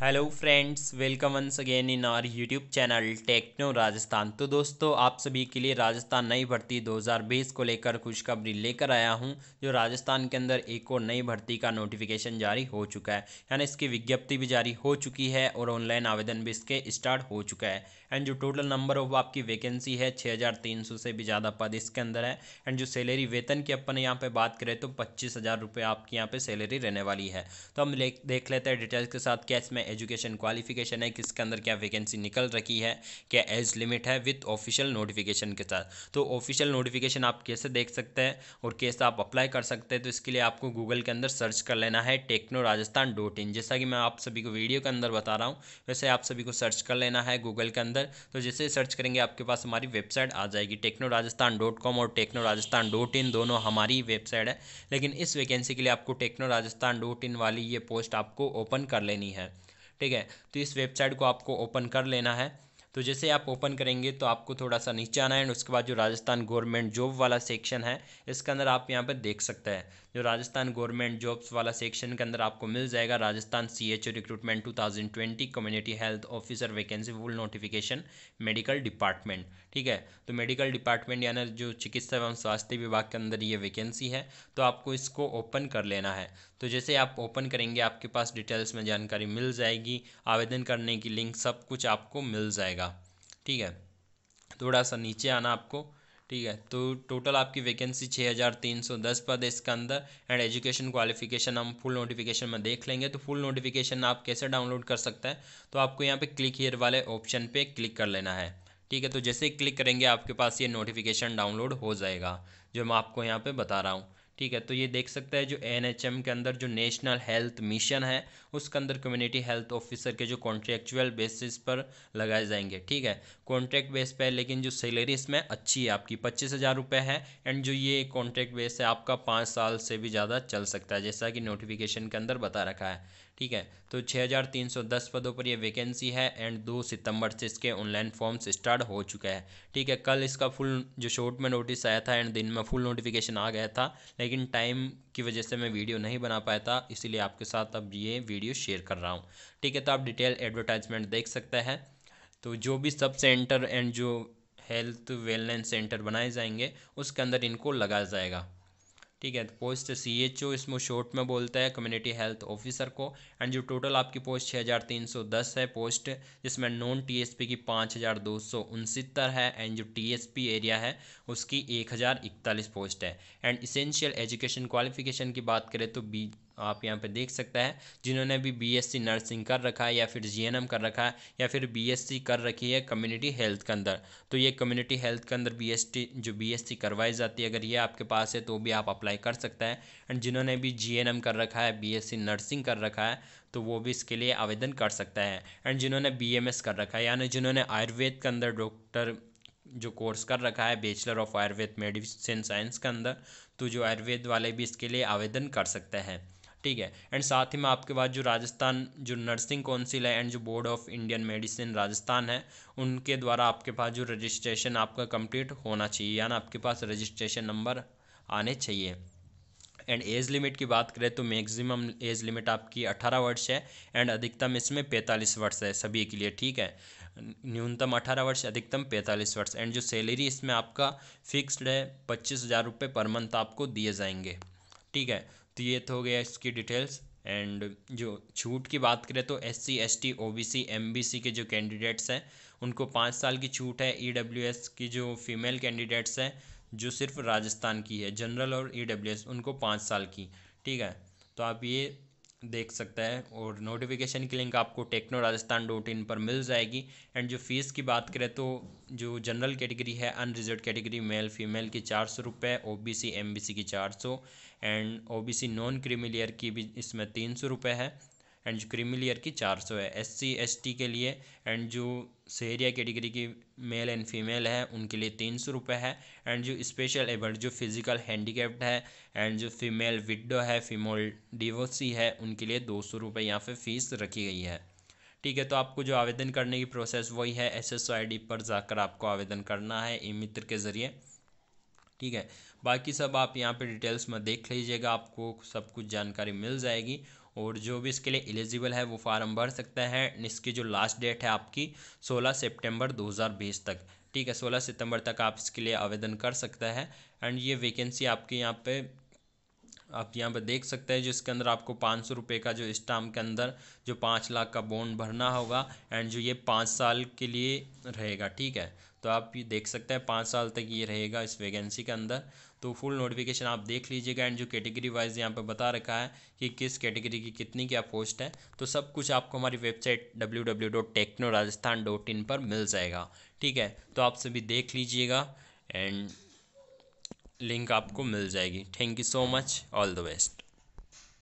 hello friends welcome once again in our YouTube channel Techno Rajasthan तो दोस्तों आप सभी के लिए राजस्थान नई भर्ती 2020 को लेकर खुशखबरी लेकर आया हूं जो राजस्थान के अंदर एक और नई भर्ती का नोटिफिकेशन जारी हो चुका है यानी इसकी विज्ञप्ति भी जारी हो चुकी है और ऑनलाइन आवेदन भी इसके स्टार्ट हो चुका है एंड जो टोटल नंबर ऑफ आपकी वैकेंसी है छः से भी ज़्यादा पद इसके अंदर है एंड जो सैलरी वेतन की अपन यहाँ पर बात करें तो पच्चीस आपकी यहाँ पर सैलरी रहने वाली है तो हम देख लेते हैं डिटेल्स के साथ क्या इसमें एजुकेशन क्वालिफिकेशन है किसके अंदर क्या वैकेंसी निकल रखी है क्या एज लिमिट है विथ ऑफिशियल नोटिफिकेशन के साथ तो ऑफिशियल नोटिफिकेशन आप कैसे देख सकते हैं और कैसे आप अप्लाई कर सकते हैं तो इसके लिए आपको गूगल के अंदर सर्च कर लेना है टेक्नो राजस्थान डॉट इन जैसा कि मैं आप सभी को वीडियो के अंदर बता रहा हूँ वैसे आप सभी को सर्च कर लेना है गूगल के अंदर तो जैसे सर्च करेंगे आपके पास हमारी वेबसाइट आ जाएगी टेक्नो राजस्थान डॉट कॉम और टेक्नो राजस्थान डॉट इन दोनों हमारी वेबसाइट है लेकिन इस वैकेंसी के लिए आपको टेक्नो राजस्थान डॉट इन वाली ये पोस्ट आपको ओपन कर लेनी है ठीक है तो इस वेबसाइट को आपको ओपन कर लेना है तो जैसे आप ओपन करेंगे तो आपको थोड़ा सा नीचे आना है एंड उसके बाद जो राजस्थान गवर्नमेंट जॉब वाला सेक्शन है इसके अंदर आप यहाँ पर देख सकते हैं जो राजस्थान गवर्नमेंट जॉब्स वाला सेक्शन के अंदर आपको मिल जाएगा Rajasthan C H recruitment two thousand twenty community health officer vacancy full notification medical department ठीक है तो मेडिकल डिपार्टमेंट यानी जो चिकित्सा एवं स्वास्थ्य विभाग के अंदर ये वैकेंसी है तो आपको इसको ओपन कर लेना है तो जैसे आप ओपन करेंगे आपके पास डिटेल्स में जानकारी मिल जाएगी आवेदन करने की लिंक सब कुछ आपको मिल जाएगा ठीक है थोड़ा सा नीचे आना आपको ठीक है तो टोटल आपकी वैकेंसी छः हज़ार तीन सौ दस पद है इसके अंदर एंड एजुकेशन क्वालिफिकेशन हम फुल नोटिफिकेशन में देख लेंगे तो फुल नोटिफिकेशन आप कैसे डाउनलोड कर सकते हैं तो आपको यहाँ पे क्लिक हेयर वाले ऑप्शन पे क्लिक कर लेना है ठीक है तो जैसे ही क्लिक करेंगे आपके पास ये नोटिफिकेशन डाउनलोड हो जाएगा जो मैं आपको यहाँ पर बता रहा हूँ ठीक है तो ये देख सकता है जो एनएचएम के अंदर जो नेशनल हेल्थ मिशन है उसके अंदर कम्युनिटी हेल्थ ऑफिसर के जो कॉन्ट्रेक्चुअल बेसिस पर लगाए जाएंगे ठीक है कॉन्ट्रैक्ट बेस पे लेकिन जो सैलरी इसमें अच्छी है आपकी पच्चीस हज़ार रुपये है एंड जो ये कॉन्ट्रैक्ट बेस है आपका पाँच साल से भी ज़्यादा चल सकता है जैसा कि नोटिफिकेशन के अंदर बता रखा है ठीक है तो 6310 पदों पर ये वैकेंसी है एंड दो सितंबर से इसके ऑनलाइन फॉर्म्स स्टार्ट हो चुका है ठीक है कल इसका फुल जो शॉर्ट में नोटिस आया था एंड दिन में फुल नोटिफिकेशन आ गया था लेकिन टाइम की वजह से मैं वीडियो नहीं बना पाया था इसीलिए आपके साथ अब ये वीडियो शेयर कर रहा हूँ ठीक है तो आप डिटेल एडवर्टाइजमेंट देख सकते हैं तो जो भी सब सेंटर एंड जो हेल्थ वेलनेस सेंटर बनाए जाएंगे उसके अंदर इनको लगाया जाएगा ठीक है तो पोस्ट सी एच ओ इसमें शॉर्ट में बोलता है कम्युनिटी हेल्थ ऑफिसर को एंड जो टोटल आपकी पोस्ट छः हज़ार तीन सौ दस है पोस्ट जिसमें नॉन टी एस पी की पाँच हज़ार दो सौ उनसत्तर है एंड जो टी एस पी एरिया है उसकी एक हज़ार इकतालीस पोस्ट है एंड इसेंशियल एजुकेशन क्वालिफिकेशन की बात करें तो बी आप यहाँ पे देख सकता है जिन्होंने भी बीएससी नर्सिंग कर रखा है या फिर जीएनएम कर रखा है या फिर बीएससी कर रखी है कम्युनिटी हेल्थ के अंदर तो ये कम्युनिटी हेल्थ के अंदर बीएसटी जो बीएससी करवाई जाती है अगर ये आपके पास है तो भी आप अप्लाई कर सकते हैं एंड जिन्होंने भी जीएनएम कर रखा है बीएससी नर्सिंग कर रखा है तो वो भी इसके लिए आवेदन कर सकता है एंड जिन्होंने एस कर रखा है यानी जिन्होंने आयुर्वेद के अंदर डॉक्टर जो कोर्स कर रखा है bachelor of Ayurveda medicine science के अंदर तो जो आयुर्वेद वाले भी इसके लिए आवेदन कर सकते हैं ठीक है एंड साथ ही में आपके पास जो राजस्थान जो नर्सिंग काउंसिल है एंड जो board of Indian medicine Rajasthan है उनके द्वारा आपके पास जो रजिस्ट्रेशन आपका कंप्लीट होना चाहिए यानी आपके पास रजिस्ट्रेशन नंबर आने चाहिए एंड एज लिमिट की बात करें तो मैक्सिमम एज लिमिट आपकी अठारह वर्ष है एंड अधिकतम इसमें पैंतालीस वर्ष है सभी के लिए ठीक है न्यूनतम अठारह वर्ष अधिकतम पैंतालीस वर्ष एंड जो सैलरी इसमें आपका फिक्स्ड है पच्चीस हज़ार रुपये पर मंथ आपको दिए जाएंगे ठीक है तो ये तो हो गया इसकी डिटेल्स एंड जो छूट की बात करें तो S C S T O B C M B C के जो कैंडिडेट्स हैं उनको पाँच साल की छूट है ई डब्ल्यू एस की जो फीमेल कैंडिडेट्स हैं जो सिर्फ राजस्थान की है जनरल और ई डब्ल्यू एस उनको पाँच साल की ठीक है तो आप ये देख सकता है और नोटिफिकेशन की लिंक आपको टेक्नो राजस्थान डॉट इन पर मिल जाएगी एंड जो फीस की बात करें तो जो जनरल कैटेगरी है अनरिजर्व कैटेगरी मेल फीमेल की चार सौ रुपये O B C M B C की चार सौ and O B C non creamy layer की भी इसमें तीन सौ रुपये है एंड जो क्रीमी लेयर की चार सौ है एस सी एस टी के लिए एंड जो शहरिया कैटेगरी की मेल एंड फीमेल है उनके लिए तीन सौ रुपये है एंड जो स्पेशल एबल्ट जो फिजिकल हैंडीकेप्ड है एंड जो फीमेल विडो है फीमेल डिवोसी है उनके लिए दो सौ रुपये यहाँ पर फीस रखी गई है ठीक है तो आपको जो आवेदन करने की प्रोसेस वही है एस एस पर जाकर आपको आवेदन करना है ई मित्र के ज़रिए ठीक है बाकी सब आप यहाँ पे डिटेल्स में देख लीजिएगा आपको सब कुछ जानकारी मिल जाएगी और जो भी इसके लिए एलिजिबल है वो फार्म भर सकता है इसकी जो लास्ट डेट है आपकी सोलह सितंबर 2020 तक ठीक है सोलह सितंबर तक आप इसके लिए आवेदन कर सकते हैं एंड ये वैकेंसी आपके यहाँ पे आप यहाँ पर देख सकते हैं जिसके अंदर आपको पाँच सौ रुपये का जो स्टाम के अंदर जो पाँच लाख का बॉन्ड भरना होगा एंड जो ये पाँच साल के लिए रहेगा ठीक है तो आप ये देख सकते हैं पाँच साल तक ये रहेगा इस वैकेंसी के अंदर तो फुल नोटिफिकेशन आप देख लीजिएगा एंड जो कैटेगरी वाइज यहाँ पर बता रखा है कि किस कैटेगरी की कितनी क्या पोस्ट है तो सब कुछ आपको हमारी website W W dot Techno Rajasthan dot in पर मिल जाएगा ठीक है तो आप सभी देख लीजिएगा एंड लिंक आपको मिल जाएगी thank you so much all the best